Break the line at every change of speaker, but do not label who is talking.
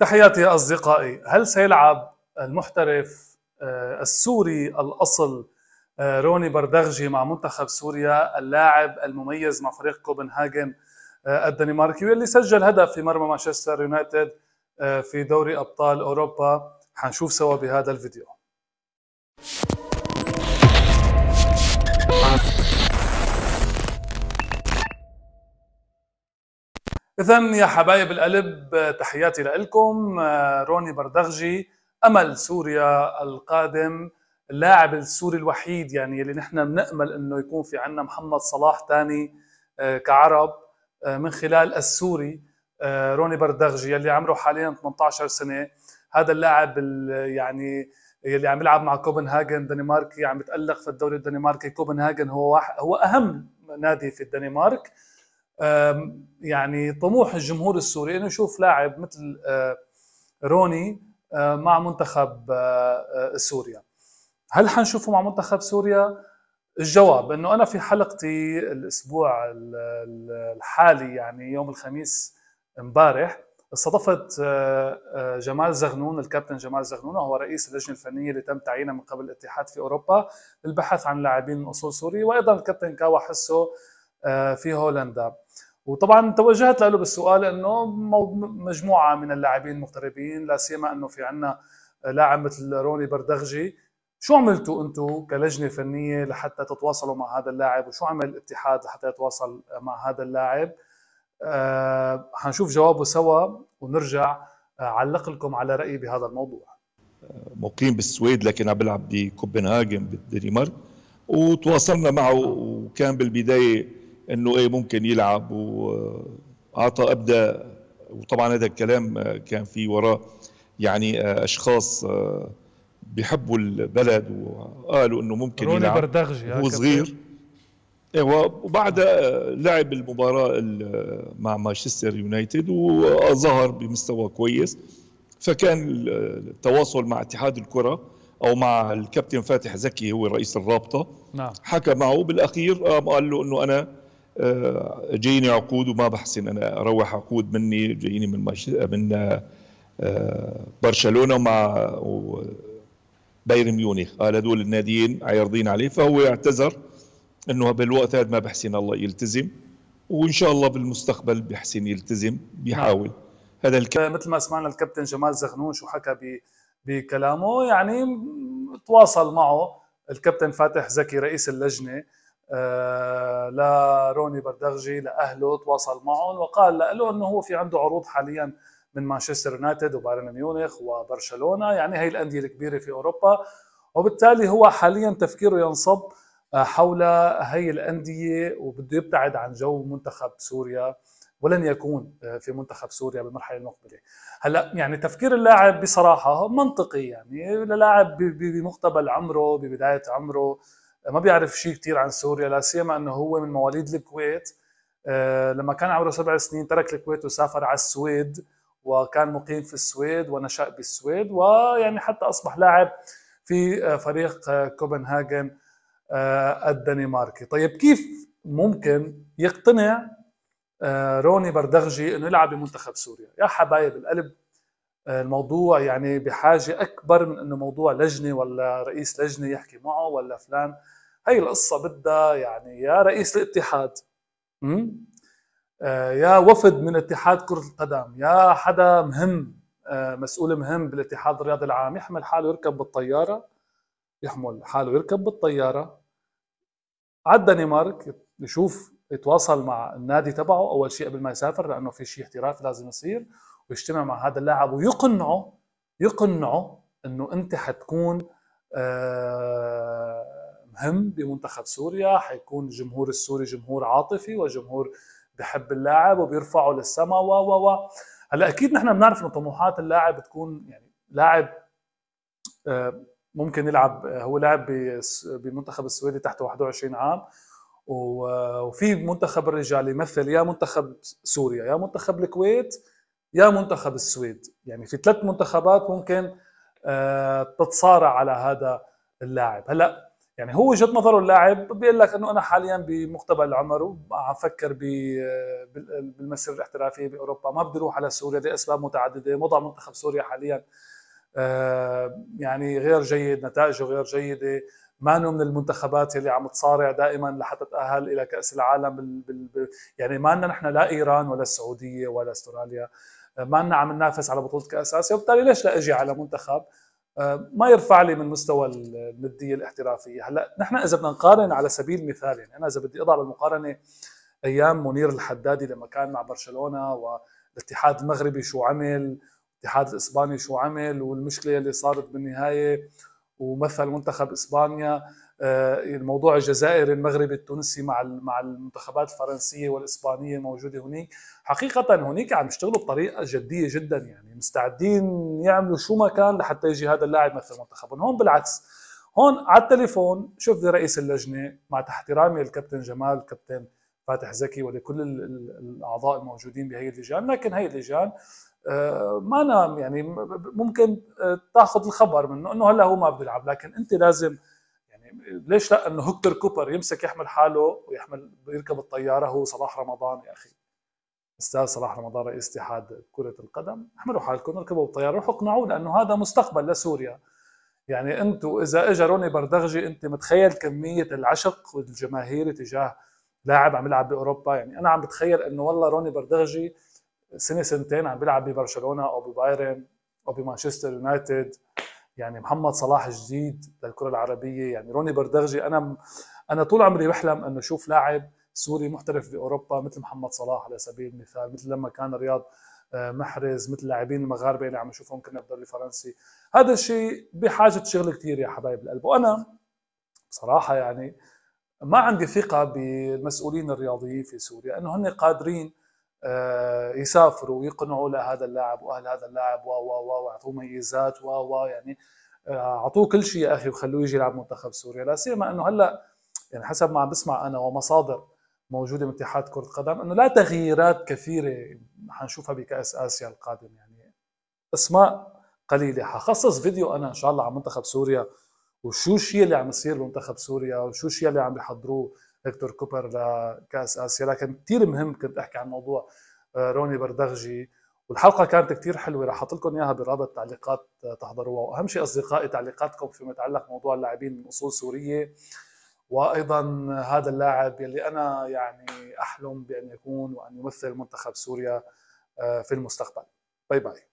تحياتي يا أصدقائي هل سيلعب المحترف آه، السوري الأصل آه، روني بردغجي مع منتخب سوريا اللاعب المميز مع فريق كوبنهاجن آه، الدنماركي واللي سجل هدف في مرمى مانشستر يونايتد في دوري أبطال أوروبا حنشوف سوا بهذا الفيديو اذا يا حبايب القلب تحياتي لكم روني بردغجي امل سوريا القادم اللاعب السوري الوحيد يعني اللي نحن بنامل انه يكون في عندنا محمد صلاح ثاني آه، كعرب آه، من خلال السوري آه، روني بردغجي يلي عمره حاليا 18 سنه هذا اللاعب يعني يلي عم يلعب مع كوبنهاجن دنماركي عم يتالق في الدوري الدنماركي كوبنهاجن هو واحد هو اهم نادي في الدنمارك يعني طموح الجمهور السوري انه يشوف لاعب مثل روني مع منتخب سوريا هل حنشوفه مع منتخب سوريا الجواب انه انا في حلقتي الاسبوع الحالي يعني يوم الخميس امبارح استضفت جمال زغنون الكابتن جمال زغنون وهو رئيس اللجنه الفنيه اللي تم تعيينها من قبل الاتحاد في اوروبا للبحث عن لاعبين من اصول سوري وايضا الكابتن كاوا حسو في هولندا وطبعا توجهت له بالسؤال انه مجموعه من اللاعبين المغتربين لا سيما انه في عندنا لاعب مثل روني بردغجي شو عملتوا انتم كلجنه فنيه لحتى تتواصلوا مع هذا اللاعب وشو عمل الاتحاد لحتى يتواصل مع هذا اللاعب آه حنشوف جوابه سوا ونرجع آه، علق لكم على رايي بهذا الموضوع
مقيم بالسويد لكن عم بلعب بكوبنهاجن بالدنمارك وتواصلنا معه وكان بالبدايه انه ايه ممكن يلعب واعطى آه، ابدا وطبعا هذا الكلام آه، كان في وراه يعني آه، اشخاص بيحبوا البلد وقالوا انه ممكن روني يلعب
بردغجي هو
صغير ايوه وبعدها لعب المباراه مع مانشستر يونايتد وظهر بمستوى كويس فكان التواصل مع اتحاد الكره او مع الكابتن فاتح زكي هو رئيس الرابطه نعم. حكى معه بالاخير قال له انه انا آه، جايني عقود وما بحسن انا اروح عقود مني جايني من مش... من آه، برشلونه ومع بايرن ميونخ قال هدول الناديين عارضين عليه فهو اعتذر انه بالوقت هذا ما بحسن الله يلتزم وان شاء الله بالمستقبل بحسن يلتزم بيحاول نعم. هذا
الكلام مثل ما سمعنا الكابتن جمال زغنون شو حكى بكلامه يعني تواصل معه الكابتن فاتح زكي رئيس اللجنه آه، لروني بردغجي لاهله تواصل معهم وقال له انه هو في عنده عروض حاليا من مانشستر يونايتد وبايرن ميونخ وبرشلونه يعني هي الانديه الكبيره في اوروبا وبالتالي هو حاليا تفكيره ينصب آه، حول هي الانديه وبده يبتعد عن جو منتخب سوريا ولن يكون آه، في منتخب سوريا بالمرحله المقبله هلا يعني تفكير اللاعب بصراحه منطقي يعني اللاعب بمقتبل عمره ببدايه عمره ما بيعرف شيء كثير عن سوريا لا سيما انه هو من مواليد الكويت آه، لما كان عمره سبع سنين ترك الكويت وسافر على السويد وكان مقيم في السويد ونشأ بالسويد ويعني حتى أصبح لاعب في آه، فريق آه، كوبنهاجن الدنماركي طيب كيف ممكن يقتنع روني بردغجي انه يلعب بمنتخب سوريا يا حبايب القلب الموضوع يعني بحاجة أكبر من أنه موضوع لجنة ولا رئيس لجنة يحكي معه ولا فلان هي القصة بدها يعني يا رئيس الاتحاد آه، يا وفد من اتحاد كرة القدم يا حدا مهم آه، مسؤول مهم بالاتحاد الرياضي العام يحمل حاله يركب بالطيارة يحمل حاله يركب بالطيارة على الدنمارك يشوف يتواصل مع النادي تبعه أول شيء قبل ما يسافر لأنه في شيء احتراف لازم يصير ويجتمع مع هذا اللاعب ويقنعه يقنعه انه انت حتكون آه، مهم بمنتخب سوريا حيكون الجمهور السوري جمهور عاطفي وجمهور بحب اللاعب وبيرفعه للسماء و و و هلا اكيد نحن بنعرف انه طموحات اللاعب تكون يعني لاعب آه، ممكن يلعب هو لاعب بمنتخب السويدي تحت 21 عام وفي منتخب الرجال يمثل يا منتخب سوريا يا منتخب الكويت يا منتخب السويد يعني في ثلاث منتخبات ممكن آه، تتصارع على هذا اللاعب هلا يعني هو وجهه نظره اللاعب بيقول لك انه انا حاليا بمقتبل العمر وعم فكر بالمسيره الاحترافيه باوروبا ما بدي اروح على سوريا لاسباب متعدده وضع منتخب سوريا حاليا آه، يعني غير جيد نتائجه غير جيده ما من المنتخبات اللي عم تصارع دائما لحتى تاهل الى كاس العالم بال... بال... يعني ما نحن لا ايران ولا السعوديه ولا استراليا ما لنا عم ننافس على بطوله كاس اسيا وبالتالي ليش لا اجي على منتخب آه، ما يرفع لي من مستوى النديه الاحترافيه هلا نحن اذا بدنا نقارن على سبيل المثال يعني انا اذا بدي اضع المقارنه ايام منير الحدادي لما كان مع برشلونه والاتحاد المغربي شو عمل الاتحاد الاسباني شو عمل والمشكله اللي صارت بالنهايه ومثل منتخب اسبانيا آه، الموضوع الجزائري المغربي التونسي مع مع المنتخبات الفرنسيه والاسبانيه موجوده هناك حقيقه هناك عم يشتغلوا بطريقه جديه جدا يعني مستعدين يعملوا شو ما كان لحتى يجي هذا اللاعب مثل منتخبهم هون بالعكس هون على التليفون شفت رئيس اللجنه مع احترامي للكابتن جمال الكابتن فاتح زكي ولكل الاعضاء الموجودين بهي اللجان لكن هي اللجان آه، ما نام يعني ممكن آه، تاخذ الخبر منه انه هلا هو ما بده يلعب لكن انت لازم يعني ليش لا انه هكتور كوبر يمسك يحمل حاله ويحمل يركب الطياره هو صلاح رمضان يا اخي استاذ صلاح رمضان رئيس اتحاد كره القدم احملوا حالكم اركبوا الطياره روحوا اقنعوه لانه هذا مستقبل لسوريا يعني انتم اذا اجى روني بردغجي انت متخيل كميه العشق والجماهير تجاه لاعب عم يلعب باوروبا يعني انا عم بتخيل انه والله روني بردغجي سنه سنتين عم بيلعب ببرشلونه او ببايرن او بمانشستر يونايتد يعني محمد صلاح جديد للكره العربيه يعني روني بردغجي انا انا طول عمري بحلم انه اشوف لاعب سوري محترف باوروبا مثل محمد صلاح على سبيل المثال مثل لما كان رياض آه، محرز مثل لاعبين المغاربه اللي عم نشوفهم كنا بالدوري الفرنسي هذا الشيء بحاجه شغل كثير يا حبايب القلب وانا بصراحه يعني ما عندي ثقه بالمسؤولين الرياضيين في سوريا انه هن قادرين آه، يسافروا ويقنعوا لهذا اللاعب واهل هذا اللاعب و و و واعطوه ميزات و و يعني آه، اعطوه كل شيء يا اخي وخلوه يجي يلعب منتخب سوريا لا سيما انه هلا يعني حسب ما عم بسمع انا ومصادر موجوده من اتحاد كره القدم انه لا تغييرات كثيره حنشوفها بكاس اسيا القادم يعني اسماء قليله حخصص فيديو انا ان شاء الله عن منتخب سوريا وشو الشيء اللي عم يصير بمنتخب سوريا وشو الشيء اللي عم بيحضروه هيكتور كوبر لكاس اسيا لكن كثير مهم كنت احكي عن موضوع آه، روني بردغجي والحلقة كانت كثير حلوة رح أحط لكم إياها برابط تعليقات تحضروها وأهم شيء أصدقائي تعليقاتكم فيما يتعلق موضوع اللاعبين من أصول سورية وأيضا هذا اللاعب يلي أنا يعني أحلم بأن يكون وأن يمثل منتخب سوريا آه، في المستقبل باي باي